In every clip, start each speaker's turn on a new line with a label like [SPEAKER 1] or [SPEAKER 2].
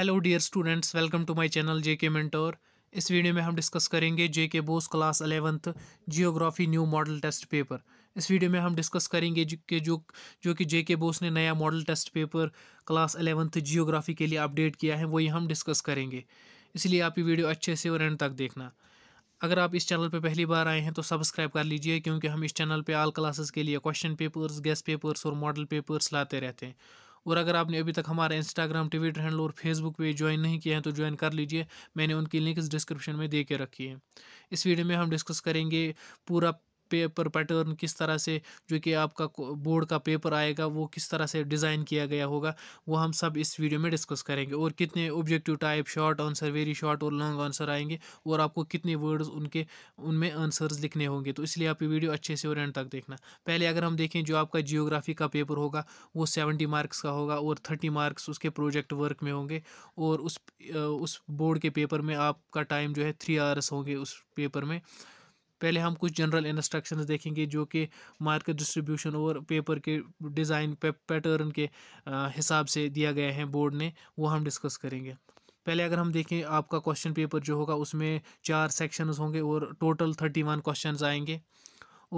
[SPEAKER 1] hello dear students welcome to my channel JK mentor इस वीडियो में हम डिस्कस करेंगे JK BOSE class eleventh geography new model test paper इस वीडियो में हम डिस्कस करेंगे कि जो जो कि जेके बोस ने नया model test paper class eleventh geography के लिए अपडेट किया है वही हम डिस्कस करेंगे इसलिए आप ये वीडियो अच्छे से और एंड तक देखना अगर आप इस चैनल पर पहली बार आए हैं तो सब्सक्राइब कर लीजिए क्योंकि हम इस चैनल पर आल क्लासेस के लिए क्वेश्चन पेपर्स गेस्ट पेपर्स और मॉडल पेपर्स लाते रहते हैं और अगर आपने अभी तक हमारा इंस्टाग्राम ट्विटर हैंडल और फेसबुक पेज ज्वाइन नहीं किया है तो ज्वाइन कर लीजिए मैंने उनकी लिंक डिस्क्रिप्शन में दे के रखी है इस वीडियो में हम डिस्कस करेंगे पूरा पेपर पैटर्न किस तरह से जो कि आपका बोर्ड का पेपर आएगा वो किस तरह से डिज़ाइन किया गया होगा वो हम सब इस वीडियो में डिस्कस करेंगे और कितने objective type short answer very short और लॉन्ग आंसर आएंगे और आपको कितने वर्ड्स उनके उनमें आंसर्स लिखने होंगे तो इसलिए आप ये वीडियो अच्छे से और एंड तक देखना पहले अगर हम देखें जो आपका जियोग्राफी का पेपर होगा वो सेवेंटी मार्क्स का होगा और थर्टी मार्क्स उसके प्रोजेक्ट वर्क में होंगे और उस उस बोर्ड के पेपर में आपका टाइम जो है थ्री आवर्स होंगे उस पेपर में पहले हम कुछ जनरल इंस्ट्रक्शंस देखेंगे जो कि मार्केट डिस्ट्रीब्यूशन और पेपर के डिज़ाइन पैटर्न के हिसाब से दिया गया है बोर्ड ने वो हम डिस्कस करेंगे पहले अगर हम देखें आपका क्वेश्चन पेपर जो होगा उसमें चार सेक्शंस होंगे और टोटल थर्टी वन क्वेश्चन आएंगे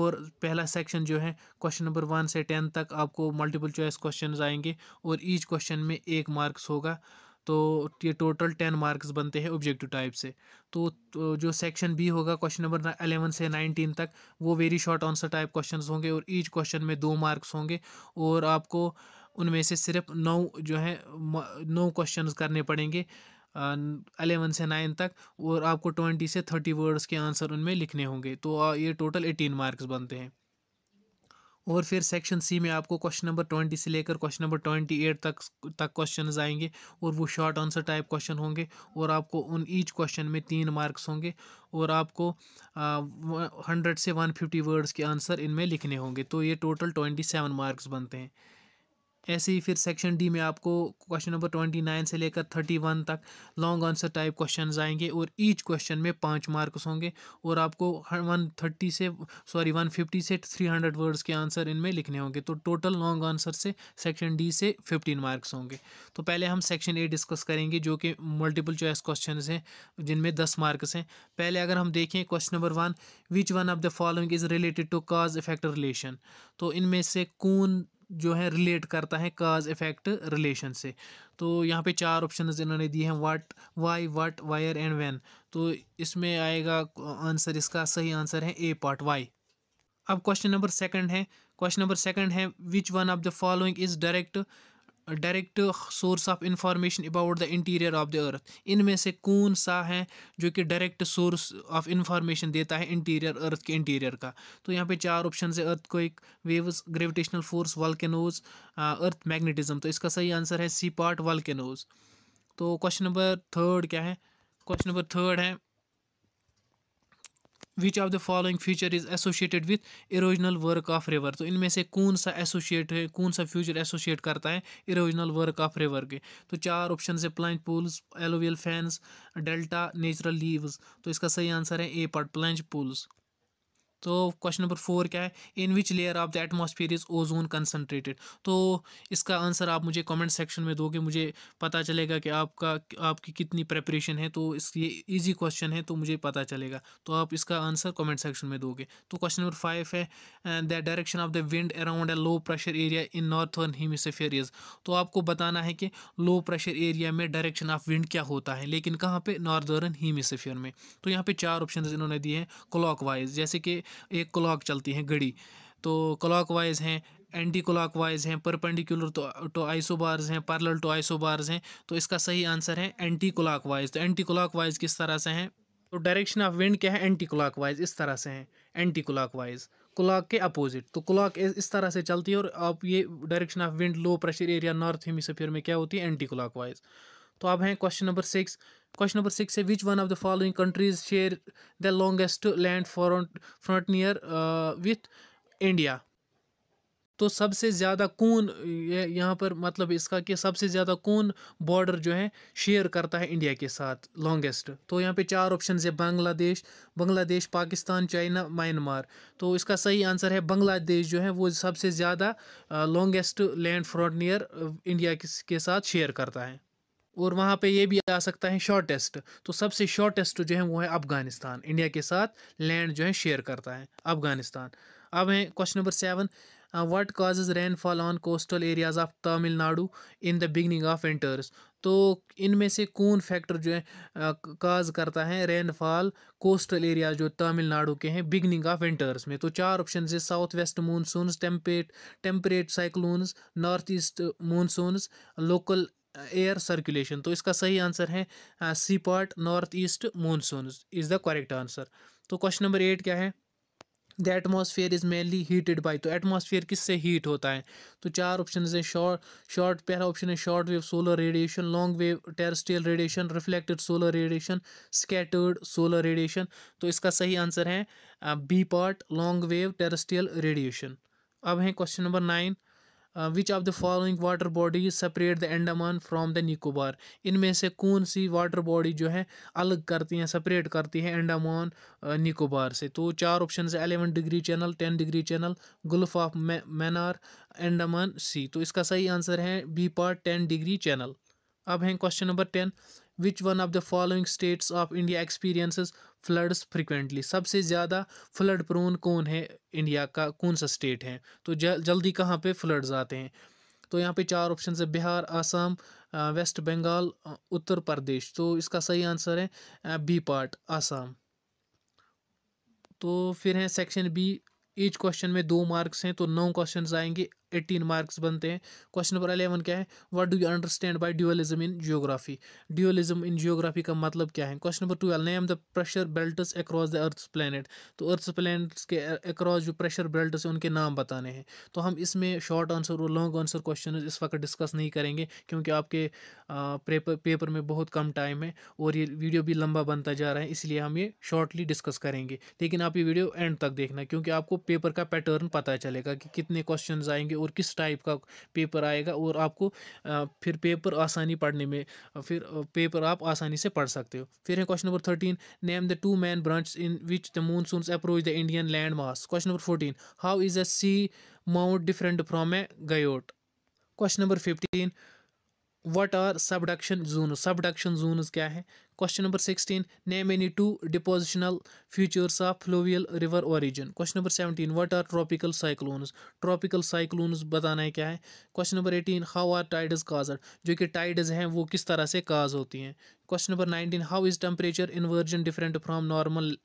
[SPEAKER 1] और पहला सेक्शन जो है क्वेश्चन नंबर वन से टेन तक आपको मल्टीपल चॉइस क्वेश्चन आएंगे और ईच क्वेश्चन में एक मार्क्स होगा तो ये टोटल टेन मार्क्स बनते हैं ऑब्जेक्टिव टाइप से तो, तो जो सेक्शन बी होगा क्वेश्चन नंबर अलेवन से नाइनटीन तक वो very short answer type questions होंगे और ईच क्वेश्चन में दो मार्क्स होंगे और आपको उनमें से सिर्फ नौ जो है नौ क्वेश्चंस करने पड़ेंगे अलेवन से नाइन तक और आपको ट्वेंटी से थर्टी वर्ड्स के आंसर उनमें लिखने होंगे तो ये टोटल एटीन मार्क्स बनते हैं और फिर सेक्शन सी में आपको क्वेश्चन नंबर ट्वेंटी से लेकर क्वेश्चन नंबर ट्वेंटी एट तक तक क्वेश्चन आएंगे और वो शॉर्ट आंसर टाइप क्वेश्चन होंगे और आपको उन ईच क्वेश्चन में तीन मार्क्स होंगे और आपको हंड्रेड से वन फिफ्टी वर्ड्स के आंसर इनमें लिखने होंगे तो ये टोटल ट्वेंटी सेवन मार्क्स बनते हैं ऐसे ही फिर सेक्शन डी में आपको क्वेश्चन नंबर ट्वेंटी नाइन से लेकर थर्टी वन तक लॉन्ग आंसर टाइप क्वेश्चन आएंगे और ईच क्वेश्चन में पाँच मार्क्स होंगे और आपको वन थर्टी से सॉरी वन फिफ्टी से थ्री हंड्रेड वर्ड्स के आंसर इनमें लिखने होंगे तो टोटल लॉन्ग आंसर से सेक्शन डी से फिफ्टीन मार्क्स होंगे तो पहले हम सेक्शन ए डिस्कस करेंगे जो कि मल्टीपल चॉइस क्वेश्चन हैं जिनमें दस मार्क्स हैं पहले अगर हम देखें question number one which one of the following is related to cause effect relation तो इनमें से कौन जो है रिलेट करता है काज इफ़ेक्ट रिलेशन से तो यहाँ पे चार ऑप्शन इन्होंने दिए हैं what why what where and when तो इसमें आएगा आंसर इसका सही आंसर है ए पार्ट वाई अब क्वेश्चन नंबर सेकंड है क्वेश्चन नंबर सेकंड है which one of the following is direct direct source of information about the interior of the earth इनमें से कौन सा है जो कि डायरेक्ट सोर्स ऑफ इंफॉर्मेशन देता है इंटीरियर अर्थ के इंटीरियर का तो यहाँ पे चार ऑप्शन है अर्थ को एक waves gravitational force volcanoes earth magnetism तो इसका सही आंसर है सी पार्ट वालकेनोज तो क्वेश्चन नंबर थर्ड क्या है क्वेश्चन नंबर थर्ड है which of the following feature is associated with erosional work of river तो इनमें से कौन सा एसोशिएट है कौन सा फ्यूचर एसोशिएट करता है इरोजनल वर्क ऑफ रिवर के तो चार ऑप्शन है plunge pools alluvial fans delta natural levees तो इसका सही आंसर है ए पार्ट प्लंज पुल्स तो क्वेश्चन नंबर फोर क्या है in which layer of the atmosphere is ozone concentrated तो इसका आंसर आप मुझे कमेंट सेक्शन में दोगे मुझे पता चलेगा कि आपका आपकी कितनी प्रेपरेशन है तो इस ये ईजी क्वेश्चन है तो मुझे पता चलेगा तो आप इसका आंसर कमेंट सेक्शन में दोगे तो क्वेश्चन नंबर फाइव है the direction of the wind around a low pressure area in northern hemisphere is तो आपको बताना है कि लो प्रेशर एरिया में डायरेक्शन ऑफ विंड क्या होता है लेकिन कहाँ पर नॉर्दर्न हीमिसफेयर में तो यहाँ पर चार ऑप्शन इन्होंने दिए हैं क्लॉक जैसे कि एक क्लॉक चलती है घड़ी तो क्लॉक वाइज हैं एंटी क्लॉक वाइज हैं परपेंडिकुलर तो टू बार्स हैं पैरेलल टू बार्स हैं तो इसका सही आंसर है एंटी क्लॉक वाइज तो एंटी क्लॉक वाइज किस तरह से हैं तो डायरेक्शन ऑफ विंड क्या है एंटी क्लॉक वाइज इस तरह से हैं एंटी क्लॉक वाइज क्लॉक के अपोजिट तो क्लॉक इस तरह से चलती है और आप ये direction of wind low pressure area north hemisphere में क्या होती है एंटी क्लॉक वाइज तो अब हैं question number six question number six है which one of the following countries share the longest land front frontier with India तो सबसे ज़्यादा कौन यहाँ पर मतलब इसका कि सबसे ज़्यादा कौन बॉर्डर जो है शेयर करता है इंडिया के साथ लॉन्गेस्ट तो यहाँ पे चार ऑप्शन है बांग्लादेश बांग्लादेश पाकिस्तान चाइना म्यांमार तो इसका सही आंसर है बांग्लादेश जो है वो सबसे ज़्यादा लॉन्गेस्ट लैंड फ्रॉन्टियर इंडिया के साथ शेयर करता है और वहाँ पे ये भी आ सकता है शॉर्टेस्ट तो सबसे शॉर्टेस्ट जो है वो है अफगानिस्तान इंडिया के साथ लैंड जो है शेयर करता है अफगानिस्तान अब है question number seven what causes rainfall on coastal areas of Tamil Nadu in the beginning of winters तो इनमें से कौन फैक्टर जो है काज uh, करता है रेनफॉल कोस्टल एरिया जो तमिलनाडु के हैं बिगनिंग ऑफ विंटर्स में तो चार ऑप्शन है south west monsoon temperate temperate cyclones north east monsoon local air circulation तो इसका सही आंसर है C part north east monsoon is the correct answer तो क्वेश्चन नंबर एट क्या है the atmosphere is mainly heated by तो atmosphere किससे heat होता है तो चार ऑप्शन हैं शॉर्ट शॉर्ट पहला ऑप्शन है short wave solar radiation long wave terrestrial radiation reflected solar radiation scattered solar radiation तो इसका सही आंसर है B part long wave terrestrial radiation अब है question number nine which of the following water body separate the Andaman from the Nicobar इनमें से कौन सी water body जो है अलग करती हैं सेपरेट करती हैं एंडामान निकोबार uh, से तो चार ऑप्शन है eleven degree channel ten degree channel gulf of Mannar Andaman sea तो इसका सही आंसर है B part ten degree channel अब हैं question number ten which one of the following states of India experiences floods frequently सबसे ज़्यादा फ्लड प्रोन कौन है इंडिया का कौन सा स्टेट है तो जल, जल्दी कहाँ पे फ्लड्स आते हैं तो यहाँ पे चार ऑप्शन है बिहार आसाम वेस्ट बंगाल उत्तर प्रदेश तो इसका सही आंसर है बी पार्ट आसाम तो फिर हैं सेक्शन बी ईच क्वेश्चन में दो मार्क्स हैं तो नौ क्वेश्चन आएंगे एट्टीन मार्क्स बनते हैं क्वेश्चन नंबर अलेवन क्या है what do you understand by dualism in geography dualism in geography का मतलब क्या है question number twelve name the pressure belts across the earth planet तो अर्थ प्लानट्स के अक्रॉस जो प्रेशर बेल्ट्स हैं उनके नाम बताने हैं तो हम इसमें शॉर्ट आंसर और लॉन्ग आंसर क्वेश्चन इस वक्त डिस्कस नहीं करेंगे क्योंकि आपके पेपर पेपर में बहुत कम टाइम है और ये वीडियो भी लंबा बनता जा रहा है इसलिए हम ये शॉर्टली डिस्कस करेंगे लेकिन आप ये वीडियो एंड तक देखना क्योंकि आपको पेपर का पैटर्न पता चलेगा कि कितने क्वेश्चन आएंगे और किस टाइप का पेपर आएगा और आपको फिर पेपर आसानी पढ़ने में फिर पेपर आप आसानी से पढ़ सकते हो फिर है question number thirteen name the two main branch in which the monsoon approach the Indian land mass question number fourteen how is a sea mount different from a guyot question number fifteen what are subduction zone subduction zones क्या है question number sixteen name any two depositional futures of fluvial river origin question number seventeen what are tropical cyclones tropical cyclones बताना है क्या है question number eighteen how are tides caused जो कि टाइडस हैं वो किस तरह से काज होती हैं question number nineteen how is temperature inversion different from normal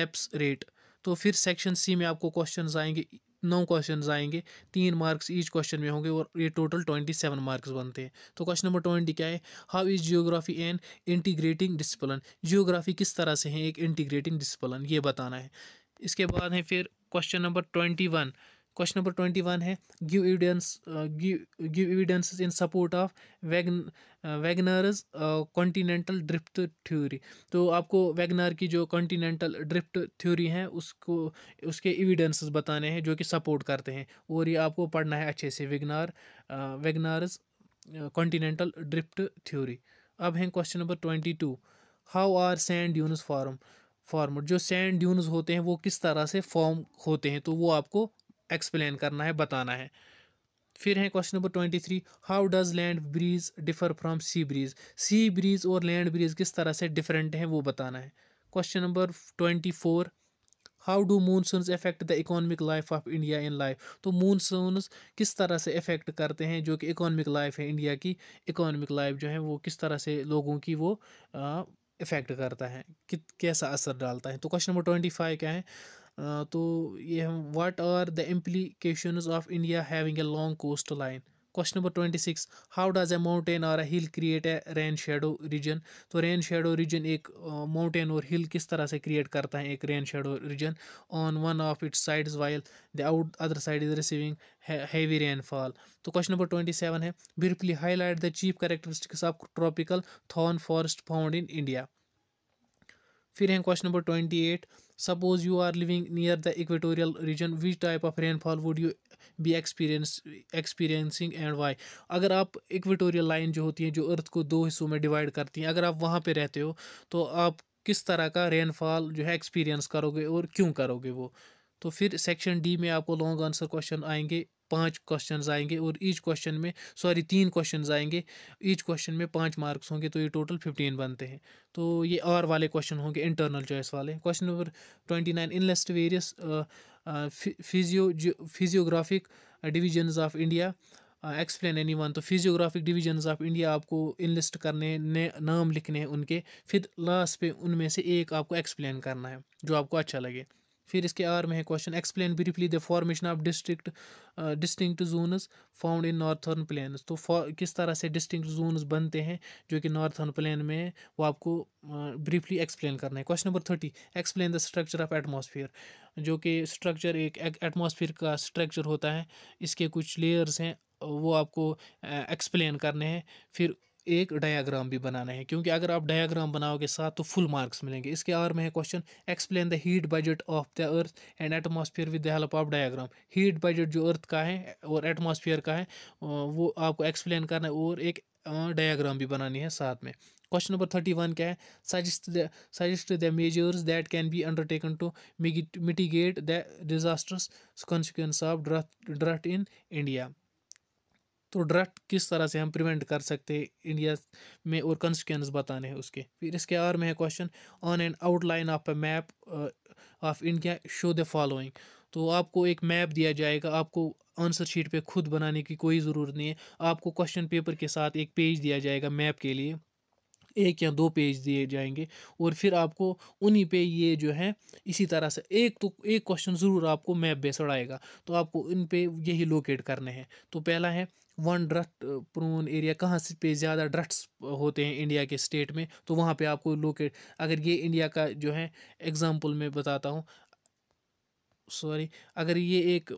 [SPEAKER 1] lapse rate तो फिर सेक्शन सी में आपको क्वेश्चन आएंगे नौ क्वेश्चन आएंगे तीन मार्क्स ईच क्वेश्चन में होंगे और ये टोटल ट्वेंटी सेवन मार्क्स बनते हैं तो क्वेश्चन नंबर ट्वेंटी क्या है how is geography an integrating discipline geography किस तरह से है एक इंटीग्रेटिंग डिसिप्लिन ये बताना है इसके बाद है फिर question number twenty one question number twenty one है give evidence give evidence in support of वैगन वैगनर्स कॉन्टीनेंटल ड्रिफ्ट थ्योरी तो आपको वैगनर की जो कॉन्टीनेंटल ड्रिफ्ट थ्योरी है उसको उसके एविडेंसेस बताने हैं जो कि सपोर्ट करते हैं और ये आपको पढ़ना है अच्छे से Wegener Wegener's continental drift theory अब हैं question number twenty two how are sand dunes form form जो सैंड ड्यूनस होते हैं वो किस तरह से फॉर्म होते हैं तो वो आपको एक्सप्लेन करना है बताना है फिर है question number twenty three how does land breeze differ from sea breeze sea breeze और लैंड ब्रीज किस तरह से डिफरेंट हैं वो बताना है question number twenty four how do monsoons affect the economic life of India in life तो monsoons किस तरह से अफेक्ट करते हैं जो कि इकोनॉमिक लाइफ है इंडिया की इकोनॉमिक लाइफ जो है वो किस तरह से लोगों की वो इफ़ेक्ट करता है कि कैसा असर डालता है तो क्वेश्चन नंबर ट्वेंटी फाइव क्या है Uh, तो ये हम what are the implications of India having a long coast line question number twenty six how does a mountain or a hill create a rain shadow region तो rain shadow region एक mountain और hill किस तरह से create करता है एक rain shadow region on one of its sides while the out other side is receiving heavy rainfall तो क्वेश्चन नंबर ट्वेंटी सेवन है briefly highlight the chief characteristics of tropical thorn forest found in India फिर हैं question number twenty eight suppose you are living near the equatorial region which type of rainfall would you be experience experiencing and why अगर आप equatorial line जो होती है जो अर्थ को दो हिस्सों में डिवाइड करती हैं अगर आप वहाँ पर रहते हो तो आप किस तरह का रेनफॉल जो है एक्सपीरियंस करोगे और क्यों करोगे वो तो फिर सेक्शन डी में आपको लॉन्ग आंसर क्वेश्चन आएंगे पांच क्वेश्चन आएंगे और ईच क्वेश्चन में सॉरी तीन क्वेश्चन आएंगे ईच क्वेश्चन में पाँच मार्क्स होंगे तो ये टोटल फिफ्टीन बनते हैं तो ये और वाले क्वेश्चन होंगे इंटरनल चॉइस वाले question number twenty nine enlist various physio physiographic division of India explain any one तो फिजियोग्राफिक डिवीजन ऑफ इंडिया आपको इनलिस्ट करने ने नाम लिखने हैं उनके फिर लास्ट पे उनमें से एक आपको एक्सप्लेन करना है जो आपको अच्छा लगे फिर इसके आर में है question explain briefly the formation of district distinct zones found in northern plain तो किस तरह से डिस्टिंक्ट जोनस बनते हैं जो कि नॉर्थर्न प्लान में है वो आपको ब्रीफली uh, एक्सप्लेन करना है question number thirty explain the structure of atmosphere जो कि स्ट्रक्चर एक एटमोसफियर का स्ट्रक्चर होता है इसके कुछ लेयर्स हैं वो आपको एक्सप्लेन uh, करने हैं फिर एक डायाग्राम भी बनाना है क्योंकि अगर आप डायाग्राम बनाओगे साथ तो फुल मार्क्स मिलेंगे इसके आर में है question explain the heat budget of the earth and atmosphere with the help of diagram heat budget जो अर्थ का है और एटमॉस्फेयर का है वो आपको एक्सप्लेन करना है और एक डायाग्राम भी बनानी है साथ में क्वेश्चन नंबर थर्टी वन क्या है suggest suggest the measures that can be undertaken to mitigate the disasters consequence of drought in India तो ड्रफ्ट किस तरह से हम प्रिवेंट कर सकते हैं इंडिया में और कंसिक्वेंस बताने हैं उसके फिर इसके आर में है question on an outline of a map of India show the following तो आपको एक मैप दिया जाएगा आपको आंसर शीट पे खुद बनाने की कोई ज़रूरत नहीं है आपको क्वेश्चन पेपर के साथ एक पेज दिया जाएगा मैप के लिए एक या दो पेज दिए जाएंगे और फिर आपको उन्हीं पे ये जो है इसी तरह से एक तो एक क्वेश्चन ज़रूर आपको मैप बेसड आएगा तो आपको इन पे यही लोकेट करने हैं तो पहला है वन ड्रट प्रोन एरिया कहाँ से पे ज़्यादा ड्रट्स होते हैं इंडिया के स्टेट में तो वहाँ पे आपको लोकेट अगर ये इंडिया का जो है एग्ज़ाम्पल मैं बताता हूँ सॉरी अगर ये एक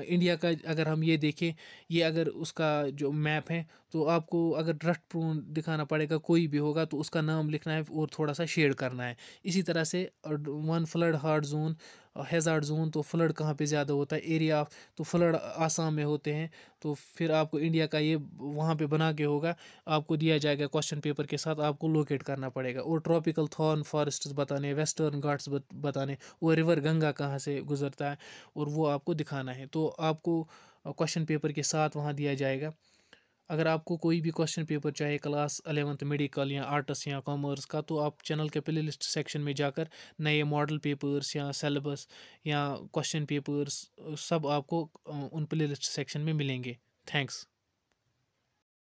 [SPEAKER 1] इंडिया का अगर हम ये देखें ये अगर उसका जो मैप है तो आपको अगर ड्रट प्रोन दिखाना पड़ेगा कोई भी होगा तो उसका नाम लिखना है और थोड़ा सा शेड करना है इसी तरह से one flood hard zone hazard zone तो फ्लड कहाँ पे ज़्यादा होता है एरिया तो फ्लड आसाम में होते हैं तो फिर आपको इंडिया का ये वहाँ पे बना के होगा आपको दिया जाएगा क्वेश्चन पेपर के साथ आपको लोकेट करना पड़ेगा और ट्रॉपिकल थॉर्न फॉरेस्ट बताने वेस्टर्न घाट्स बताने और रिवर गंगा कहाँ से गुजरता है और वो आपको दिखाना है तो आपको क्वेश्चन पेपर के साथ वहाँ दिया जाएगा अगर आपको कोई भी क्वेश्चन पेपर चाहे क्लास अलेवंथ मेडिकल या आर्ट्स या कॉमर्स का तो आप चैनल के प्ले लिस्ट सेक्शन में जाकर नए मॉडल पेपर्स या सेलेबस या क्वेश्चन पेपर्स सब आपको उन प्ले लिस्ट सेक्शन में मिलेंगे थैंक्स